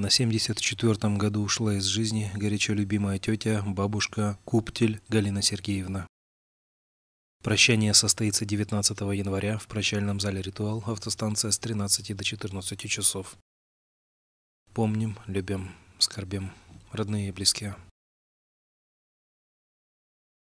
На 74-м году ушла из жизни горячо любимая тетя, бабушка, куптель Галина Сергеевна. Прощание состоится 19 января в прощальном зале «Ритуал» автостанция с 13 до 14 часов. Помним, любим, скорбим, родные и близкие.